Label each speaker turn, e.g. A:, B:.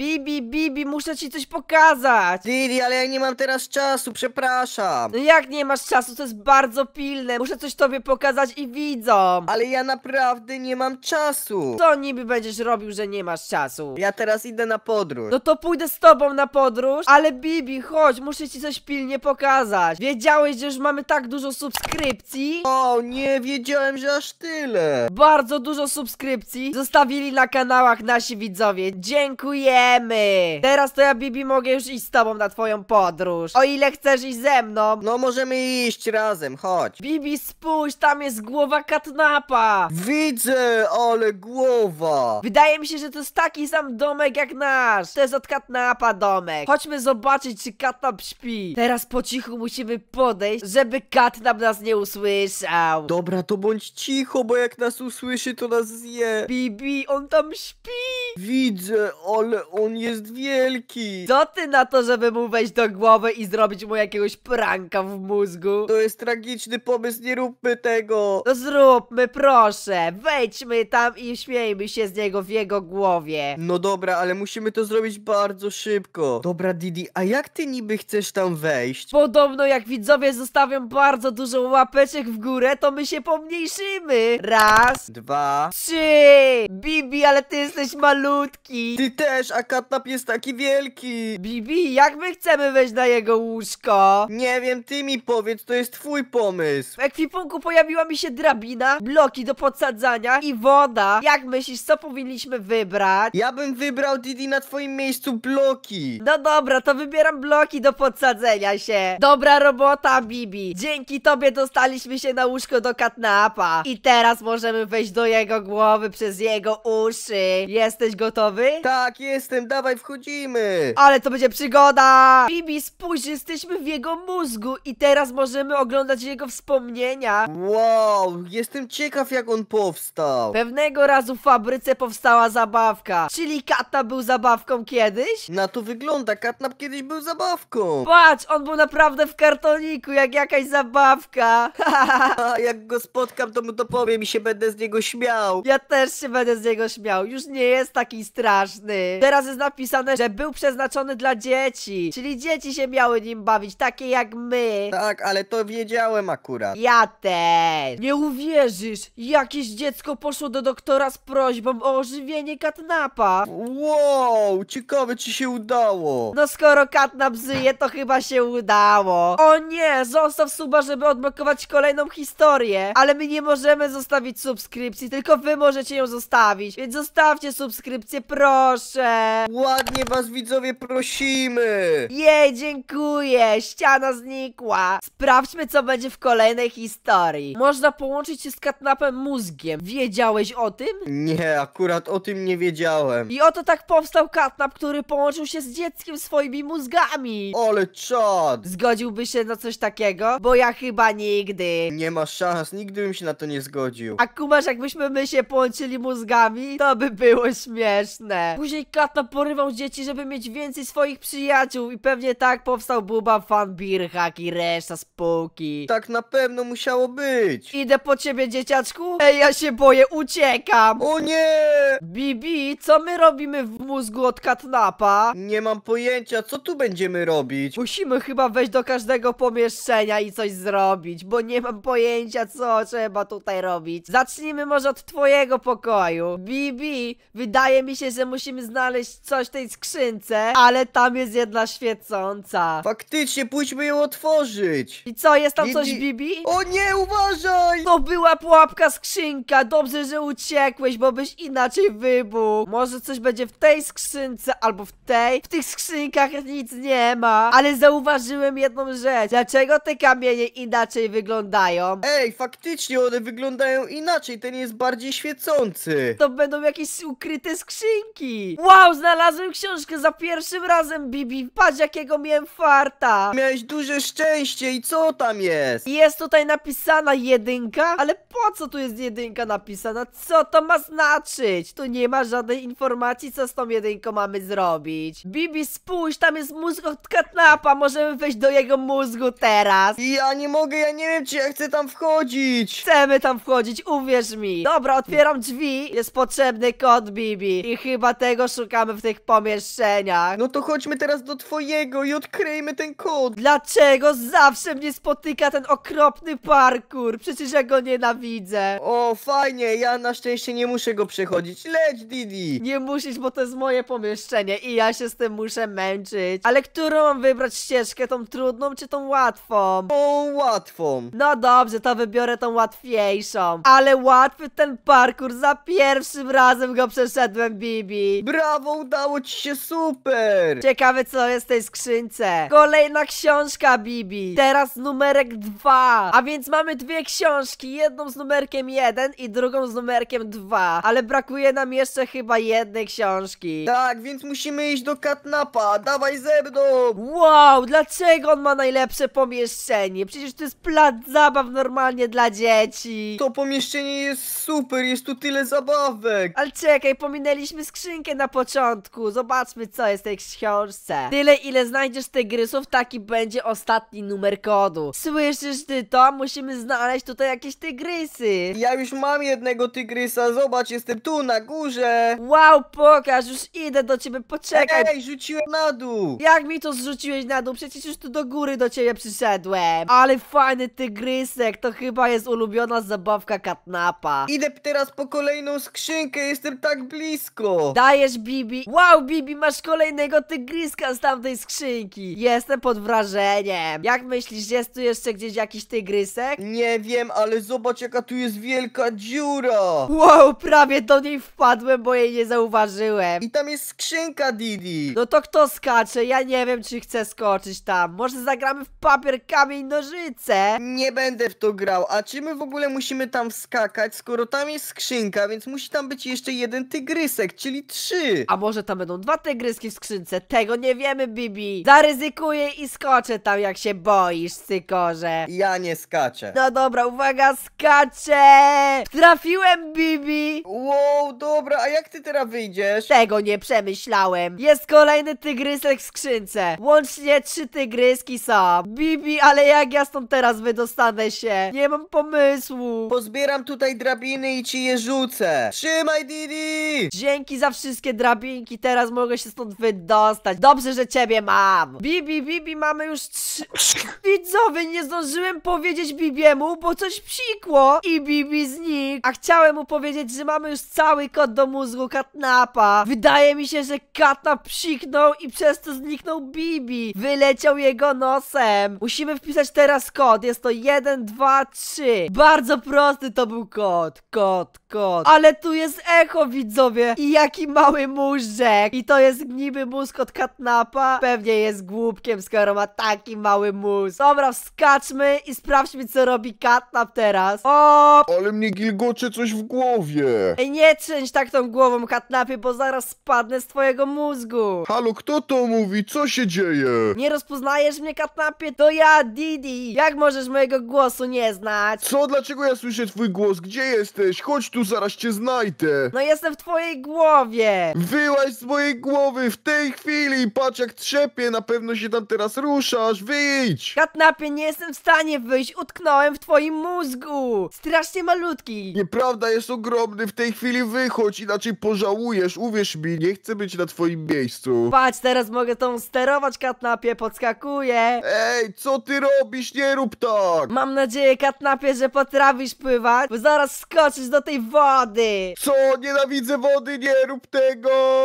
A: Bibi, Bibi, muszę ci coś pokazać! Didi, ale ja nie mam teraz czasu, przepraszam! No jak nie masz czasu? To jest bardzo pilne. Muszę coś tobie pokazać i widzą. Ale ja naprawdę nie mam czasu! Co niby będziesz robił, że nie masz czasu? Ja teraz idę na podróż. No to pójdę z tobą na podróż, ale Bibi, chodź, muszę ci coś pilnie pokazać. Wiedziałeś, że już mamy tak dużo subskrypcji? O, nie wiedziałem, że aż tyle! Bardzo dużo subskrypcji zostawili na kanałach nasi widzowie. Dziękuję! Teraz to ja, Bibi, mogę już iść z tobą na twoją podróż. O ile chcesz iść ze mną. No możemy iść razem, chodź. Bibi, spójrz, tam jest głowa katnapa. Widzę, ale głowa. Wydaje mi się, że to jest taki sam domek jak nasz. To jest od katnapa domek. Chodźmy zobaczyć, czy katnap śpi. Teraz po cichu musimy podejść, żeby katnap nas nie usłyszał. Dobra, to bądź cicho, bo jak nas usłyszy, to nas zje. Bibi, on tam śpi. Widzę, ale on jest wielki! Co ty na to, żeby mu wejść do głowy i zrobić mu jakiegoś pranka w mózgu? To jest tragiczny pomysł, nie róbmy tego! No zróbmy, proszę! Wejdźmy tam i śmiejmy się z niego w jego głowie. No dobra, ale musimy to zrobić bardzo szybko. Dobra, Didi, a jak ty niby chcesz tam wejść? Podobno jak widzowie zostawią bardzo dużo łapeczek w górę, to my się pomniejszymy. Raz, dwa, trzy! Bibi, ale ty jesteś malutki! Ty też, a a katnap jest taki wielki. Bibi, jak my chcemy wejść na jego łóżko? Nie wiem, ty mi powiedz, to jest twój pomysł. W ekwipunku pojawiła mi się drabina, bloki do podsadzania i woda. Jak myślisz, co powinniśmy wybrać? Ja bym wybrał Didi na twoim miejscu bloki. No dobra, to wybieram bloki do podsadzenia się. Dobra robota, Bibi. Dzięki tobie dostaliśmy się na łóżko do katnapa. I teraz możemy wejść do jego głowy przez jego uszy. Jesteś gotowy? Tak, jest jestem, dawaj, wchodzimy! Ale to będzie przygoda! Bibi, spójrz, jesteśmy w jego mózgu i teraz możemy oglądać jego wspomnienia. Wow, jestem ciekaw jak on powstał. Pewnego razu w fabryce powstała zabawka. Czyli Katnap był zabawką kiedyś? Na to wygląda, Katnap kiedyś był zabawką. Patrz, on był naprawdę w kartoniku, jak jakaś zabawka. A jak go spotkam, to mu to powiem i się będę z niego śmiał. Ja też się będę z niego śmiał, już nie jest taki straszny. Teraz razy jest napisane, że był przeznaczony dla dzieci. Czyli dzieci się miały nim bawić, takie jak my. Tak, ale to wiedziałem akurat. Ja też. Nie uwierzysz, jakieś dziecko poszło do doktora z prośbą o ożywienie katnapa. Wow, ciekawe ci się udało. No skoro katnap żyje, to chyba się udało. O nie, zostaw suba, żeby odblokować kolejną historię. Ale my nie możemy zostawić subskrypcji, tylko wy możecie ją zostawić. Więc zostawcie subskrypcję, proszę. Ładnie was widzowie prosimy! Jej, dziękuję! Ściana znikła! Sprawdźmy, co będzie w kolejnej historii. Można połączyć się z katnapem mózgiem. Wiedziałeś o tym? Nie, akurat o tym nie wiedziałem. I oto tak powstał katnap, który połączył się z dzieckiem swoimi mózgami. Ale czad! Zgodziłby się na coś takiego? Bo ja chyba nigdy. Nie ma szans, nigdy bym się na to nie zgodził. A kumasz, jakbyśmy my się połączyli mózgami, to by było śmieszne. Później katnap tata porywał dzieci, żeby mieć więcej swoich przyjaciół i pewnie tak powstał Buba, Fan, Birchak i reszta spółki. Tak na pewno musiało być. Idę po ciebie, dzieciaczku? Ej, ja się boję, uciekam. O nie! Bibi, co my robimy w mózgu od katnapa? Nie mam pojęcia, co tu będziemy robić? Musimy chyba wejść do każdego pomieszczenia i coś zrobić, bo nie mam pojęcia, co trzeba tutaj robić. Zacznijmy może od twojego pokoju. Bibi, wydaje mi się, że musimy znaleźć coś w tej skrzynce, ale tam jest jedna świecąca. Faktycznie, pójdźmy ją otworzyć. I co, jest tam coś, Bibi? O nie, uważaj! To była pułapka skrzynka, dobrze, że uciekłeś, bo byś inaczej wybuchł. Może coś będzie w tej skrzynce, albo w tej. W tych skrzynkach nic nie ma, ale zauważyłem jedną rzecz. Dlaczego te kamienie inaczej wyglądają? Ej, faktycznie, one wyglądają inaczej, ten jest bardziej świecący. To będą jakieś ukryte skrzynki. Wow, znalazłem książkę za pierwszym razem, Bibi. Patrz jakiego miałem farta. Miałeś duże szczęście i co tam jest? Jest tutaj napisana jedynka, ale po co tu jest jedynka napisana? Co to ma znaczyć? Tu nie ma żadnej informacji, co z tą jedynką mamy zrobić. Bibi, spójrz, tam jest mózg od katnapa, możemy wejść do jego mózgu teraz. Ja nie mogę, ja nie wiem, czy ja chcę tam wchodzić. Chcemy tam wchodzić, uwierz mi. Dobra, otwieram drzwi, jest potrzebny kod, Bibi. I chyba tego szukamy mamy w tych pomieszczeniach. No to chodźmy teraz do twojego i odkryjmy ten kod. Dlaczego zawsze mnie spotyka ten okropny parkour? Przecież ja go nienawidzę. O, fajnie, ja na szczęście nie muszę go przechodzić. Leć, Didi. Nie musisz, bo to jest moje pomieszczenie i ja się z tym muszę męczyć. Ale którą mam wybrać ścieżkę? Tą trudną czy tą łatwą? Tą łatwą. No dobrze, to wybiorę tą łatwiejszą. Ale łatwy ten parkour, za pierwszym razem go przeszedłem, Bibi. Brawo! brawo, udało ci się, super! Ciekawe co jest w tej skrzynce. Kolejna książka, Bibi. Teraz numerek dwa. A więc mamy dwie książki. Jedną z numerkiem jeden i drugą z numerkiem dwa. Ale brakuje nam jeszcze chyba jednej książki. Tak, więc musimy iść do Katnapa. Dawaj ze mną! Wow, dlaczego on ma najlepsze pomieszczenie? Przecież to jest plac zabaw normalnie dla dzieci. To pomieszczenie jest super, jest tu tyle zabawek. Ale czekaj, pominęliśmy skrzynkę na początku początku. Zobaczmy, co jest w tej książce. Tyle, ile znajdziesz tygrysów, taki będzie ostatni numer kodu. Słyszysz ty to? Musimy znaleźć tutaj jakieś tygrysy. Ja już mam jednego tygrysa, zobacz, jestem tu na górze. Wow, pokaż, już idę do ciebie, poczekaj. Ej, rzuciłem na dół. Jak mi to zrzuciłeś na dół? Przecież już tu do góry do ciebie przyszedłem. Ale fajny tygrysek, to chyba jest ulubiona zabawka katnapa. Idę teraz po kolejną skrzynkę, jestem tak blisko. Dajesz Bibi Bibi. Wow, Bibi, masz kolejnego tygryska z tamtej skrzynki. Jestem pod wrażeniem. Jak myślisz, jest tu jeszcze gdzieś jakiś tygrysek? Nie wiem, ale zobacz jaka tu jest wielka dziura. Wow, prawie do niej wpadłem, bo jej nie zauważyłem. I tam jest skrzynka, Didi. No to kto skacze? Ja nie wiem, czy chcę skoczyć tam. Może zagramy w papier, kamień, nożyce? Nie będę w to grał. A czy my w ogóle musimy tam skakać, skoro tam jest skrzynka, więc musi tam być jeszcze jeden tygrysek, czyli trzy. A może tam będą dwa tygryski w skrzynce? Tego nie wiemy, Bibi. Zaryzykuję i skoczę tam, jak się boisz, cykorze. Ja nie skaczę. No dobra, uwaga, skaczę! Trafiłem, Bibi! Wow, dobra, a jak ty teraz wyjdziesz? Tego nie przemyślałem. Jest kolejny tygrysek w skrzynce. Łącznie trzy tygryski są. Bibi, ale jak ja stąd teraz wydostanę się? Nie mam pomysłu. Pozbieram tutaj drabiny i ci je rzucę. Trzymaj, Didi! Dzięki za wszystkie drabiny winki, teraz mogę się stąd wydostać. Dobrze, że ciebie mam. Bibi, Bibi, mamy już trzy... Widzowie, nie zdążyłem powiedzieć Bibiemu, bo coś psikło i Bibi znikł. A chciałem mu powiedzieć, że mamy już cały kod do mózgu Katnapa. Wydaje mi się, że Katnap psiknął i przez to zniknął Bibi. Wyleciał jego nosem. Musimy wpisać teraz kod. Jest to 1, 2, 3. Bardzo prosty to był kod. Kod, kod. Ale tu jest echo, widzowie. I jaki mały mój mózg i to jest niby mózg od Katnapa? Pewnie jest głupkiem, skoro ma taki mały mózg. Dobra, wskaczmy i sprawdźmy, co robi Katnap teraz. O! Ale mnie gilgocze coś w głowie. Ej, nie trzęść tak tą głową, Katnapie, bo zaraz spadnę z twojego mózgu. Halo, kto to mówi? Co się dzieje? Nie rozpoznajesz mnie, Katnapie? To ja, Didi. Jak możesz mojego głosu nie znać? Co? Dlaczego ja słyszę twój głos? Gdzie jesteś? Chodź tu, zaraz cię znajdę. No jestem w twojej głowie. Wy wybiłaś z mojej głowy w tej chwili! Patrz jak trzepie, na pewno się tam teraz ruszasz, wyjdź! Katnapie, nie jestem w stanie wyjść, utknąłem w twoim mózgu! Strasznie malutki! Nieprawda, jest ogromny, w tej chwili wychodź, inaczej pożałujesz, uwierz mi, nie chcę być na twoim miejscu. Patrz, teraz mogę tą sterować, Katnapie, podskakuję! Ej, co ty robisz? Nie rób tak! Mam nadzieję, Katnapie, że potrafisz pływać, bo zaraz skoczysz do tej wody! Co? Nienawidzę wody, nie rób tego!